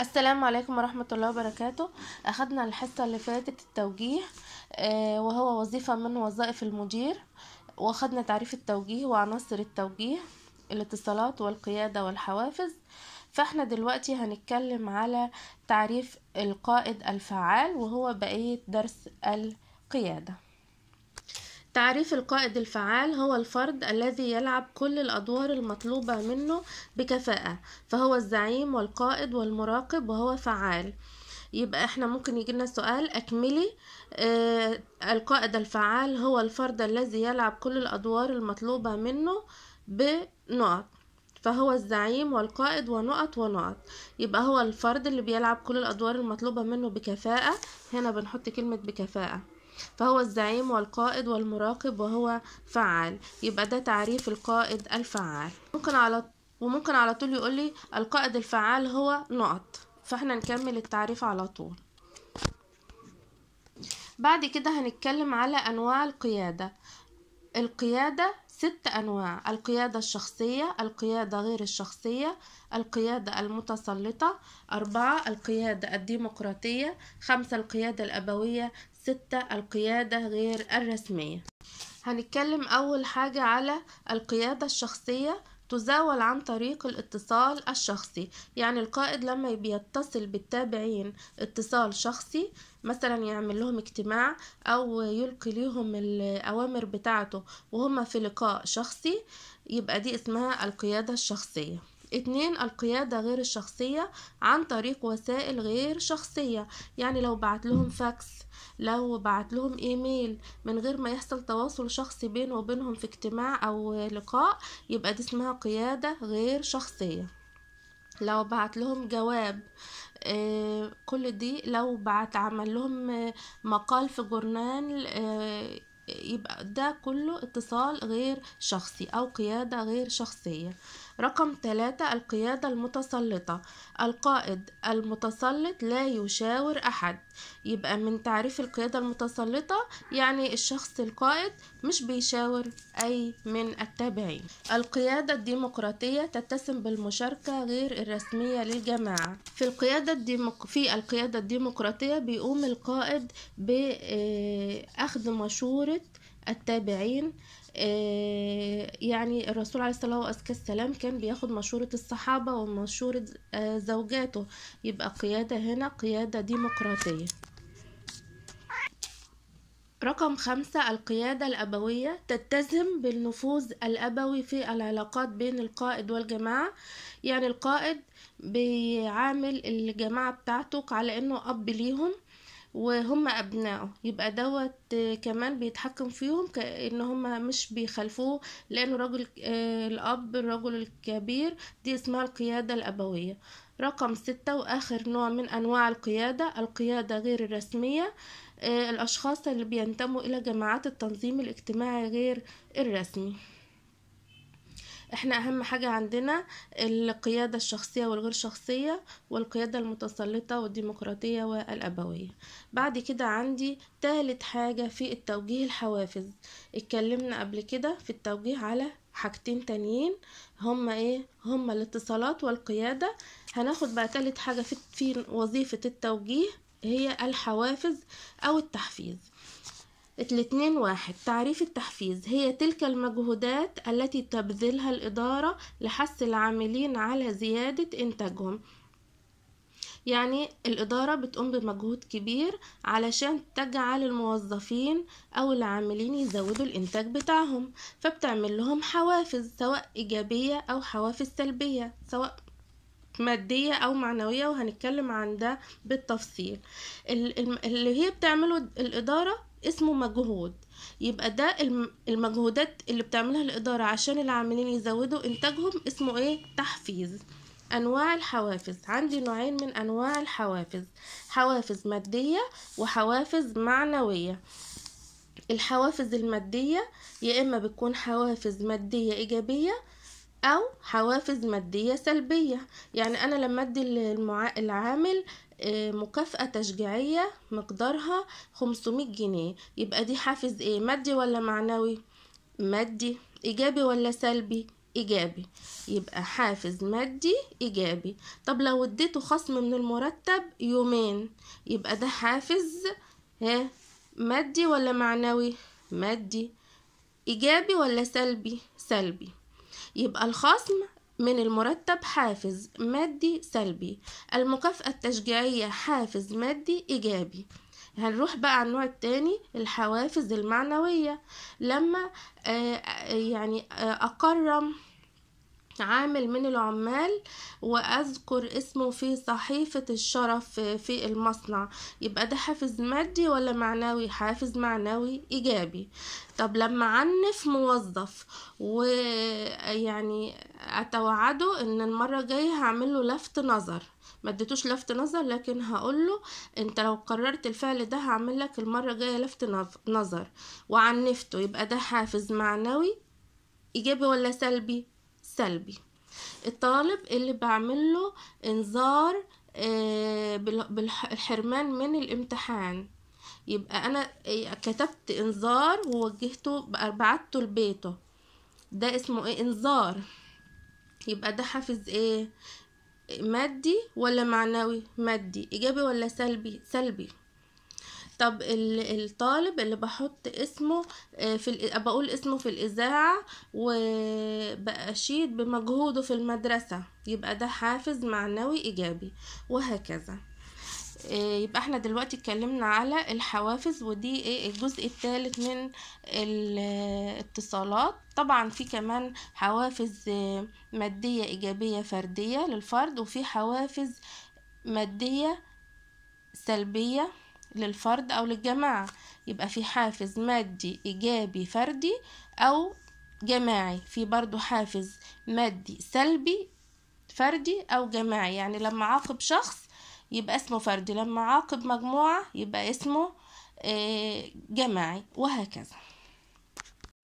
السلام عليكم ورحمة الله وبركاته أخذنا الحصة اللي فاتت التوجيه آه، وهو وظيفة من وظائف المدير وأخذنا تعريف التوجيه وعناصر التوجيه الاتصالات والقيادة والحوافز فاحنا دلوقتي هنتكلم على تعريف القائد الفعال وهو بقية درس القيادة تعريف القائد الفعال هو الفرد الذي يلعب كل الأدوار المطلوبة منه بكفاءة فهو الزعيم والقائد والمراقب وهو فعال يبقى احنا ممكن يجينا سؤال اكملي آه القائد الفعال هو الفرد الذي يلعب كل الادوار المطلوبة منه بنقط فهو الزعيم والقائد ونقط ونقط يبقى هو الفرد اللي بيلعب كل الادوار المطلوبة منه بكفاءة هنا بنحط كلمة بكفاءة فهو الزعيم والقائد والمراقب وهو فعال يبقى ده تعريف القائد الفعال ممكن على وممكن على طول يقول لي القائد الفعال هو نقط فاحنا نكمل التعريف على طول بعد كده هنتكلم على انواع القياده القياده ست انواع القياده الشخصيه القياده غير الشخصيه القياده المتسلطه اربعه القياده الديمقراطيه خمسه القياده الابويه ستة القيادة غير الرسمية هنتكلم أول حاجة على القيادة الشخصية تزاول عن طريق الاتصال الشخصي يعني القائد لما بيتصل بالتابعين اتصال شخصي مثلا يعمل لهم اجتماع او يلقي لهم الاوامر بتاعته وهما في لقاء شخصي يبقى دي اسمها القيادة الشخصية اتنين القيادة غير الشخصية عن طريق وسائل غير شخصية يعني لو بعت لهم فاكس لو بعت لهم ايميل من غير ما يحصل تواصل شخصي بينه وبينهم في اجتماع او لقاء يبقى دي اسمها قيادة غير شخصية لو بعت لهم جواب آه، كل دي لو بعت عمل لهم آه، مقال في جورنال آه، يبقى ده كله اتصال غير شخصي او قيادة غير شخصية رقم ثلاثة القيادة المتسلطة القائد المتسلط لا يشاور أحد يبقى من تعريف القيادة المتسلطة يعني الشخص القائد مش بيشاور أي من التابعين القيادة الديمقراطية تتسم بالمشاركة غير الرسمية للجماعة في القيادة الديمق... في القيادة الديمقراطية بيقوم القائد بأخذ مشورة التابعين آه، يعني الرسول عليه الصلاة والسلام كان بياخد مشورة الصحابة ومشورة آه، زوجاته يبقى قيادة هنا قيادة ديمقراطية رقم خمسة القيادة الأبوية تتزم بالنفوذ الأبوي في العلاقات بين القائد والجماعة يعني القائد بيعامل الجماعة بتاعته على إنه أب ليهم وهم أبنائه يبقى دوت آه، كمان بيتحكم فيهم كأن هم مش بيخلفوه لأنه رجل آه، الأب الرجل الكبير دي اسمها القيادة الأبوية رقم ستة وآخر نوع من أنواع القيادة القيادة غير الرسمية آه، الأشخاص اللي بينتموا إلى جماعات التنظيم الاجتماعي غير الرسمي احنا اهم حاجة عندنا القيادة الشخصية والغير شخصية والقيادة المتسلطة والديمقراطية والأبوية بعد كده عندي تالت حاجة في التوجيه الحوافز اتكلمنا قبل كده في التوجيه على حاجتين تانيين هما ايه هما الاتصالات والقيادة هناخد بقى تالت حاجة في, في وظيفة التوجيه هي الحوافز او التحفيز الاتنين واحد تعريف التحفيز هي تلك المجهودات التي تبذلها الإدارة لحث العاملين على زيادة إنتاجهم يعني الإدارة بتقوم بمجهود كبير علشان تجعل الموظفين أو العاملين يزودوا الإنتاج بتاعهم فبتعمل لهم حوافز سواء إيجابية أو حوافز سلبية سواء مادية أو معنوية وهنتكلم عن ده بالتفصيل اللي هي بتعمله الإدارة اسمه مجهود يبقى ده المجهودات اللي بتعملها الإدارة عشان العاملين يزودوا إنتاجهم اسمه إيه؟ تحفيز أنواع الحوافز عندي نوعين من أنواع الحوافز حوافز مادية وحوافز معنوية الحوافز المادية يا إما بتكون حوافز مادية إيجابية أو حوافز مادية سلبية يعني أنا لما أدي للمع... العامل آه، مكافأة تشجيعية مقدارها 500 جنيه يبقى دي حافز إيه مادي ولا معنوي مادي إيجابي ولا سلبي إيجابي يبقى حافز مادي إيجابي طب لو اديته خصم من المرتب يومين يبقى ده حافز ها مادي ولا معنوي مادي إيجابي ولا سلبي سلبي يبقى الخصم من المرتب حافز مادي سلبي المكافأة التشجيعية حافز مادي إيجابي هنروح بقى على النوع التاني الحوافز المعنوية لما آه، آه، يعني أكرم آه، عامل من العمال واذكر اسمه في صحيفة الشرف في المصنع يبقى ده حافز مادي ولا معنوي حافز معنوي ايجابي طب لما عنف موظف ويعني اتوعده ان المرة الجاية هعمله لفت نظر ما اديتوش لفت نظر لكن هقوله انت لو قررت الفعل ده هعمل لك المره الجايه لفت نظر وعنفته يبقى ده حافز معنوي ايجابي ولا سلبي سلبي الطالب اللي بعمل له انذار آه، بالحرمان من الامتحان يبقى انا إيه، كتبت انذار ووجهته بعته لبيته ده اسمه ايه انذار يبقى ده حافز ايه مادي ولا معنوي مادي ايجابي ولا سلبي سلبي طب الطالب اللي بحط اسمه آه، في بقول اسمه في الإذاعة وبأشيد بمجهوده في المدرسة يبقى ده حافز معنوي إيجابي وهكذا آه، يبقى احنا دلوقتي اتكلمنا على الحوافز ودي ايه الجزء الثالث من الاتصالات طبعا في كمان حوافز آه، مادية ايجابية فردية للفرد وفي حوافز مادية سلبية للفرد أو للجماعة يبقى في حافز مادي إيجابي فردي أو جماعي في برضو حافز مادي سلبي فردي أو جماعي يعني لما عاقب شخص يبقى اسمه فردي لما عاقب مجموعة يبقى اسمه آه، جماعي وهكذا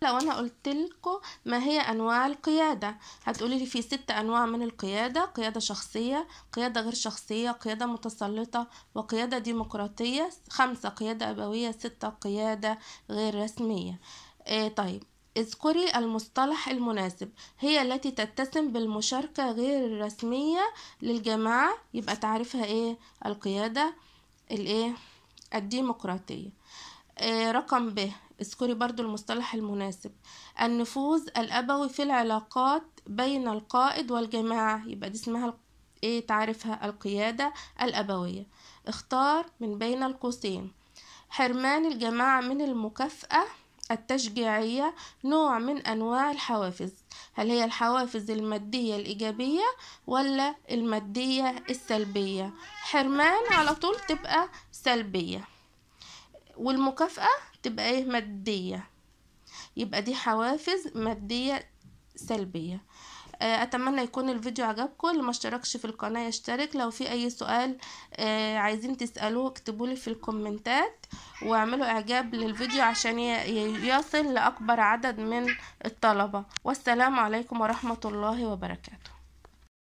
لو انا قلت لكم ما هي انواع القياده هتقولي لي في ست انواع من القياده قياده شخصيه قياده غير شخصيه قياده متسلطه وقياده ديمقراطيه خمسه قياده ابويه سته قياده غير رسميه آه طيب اذكري المصطلح المناسب هي التي تتسم بالمشاركة غير الرسمية للجماعة يبقى تعرفها ايه القيادة الايه الديمقراطية آه رقم ب اذكري برضو المصطلح المناسب النفوذ الأبوي في العلاقات بين القائد والجماعة يبقى دي اسمها ايه تعرفها القيادة الأبوية اختار من بين القوسين حرمان الجماعة من المكافأة التشجيعية نوع من أنواع الحوافز هل هي الحوافز المادية الإيجابية ولا المادية السلبية حرمان على طول تبقى سلبية والمكافأة تبقى ايه مادية يبقى دي حوافز مادية سلبية آه، اتمنى يكون الفيديو عجبكم اللي ما اشتركش في القناه يشترك لو في اي سؤال آه، عايزين تسالوه اكتبولي في الكومنتات واعملوا اعجاب للفيديو عشان يصل لاكبر عدد من الطلبه والسلام عليكم ورحمه الله وبركاته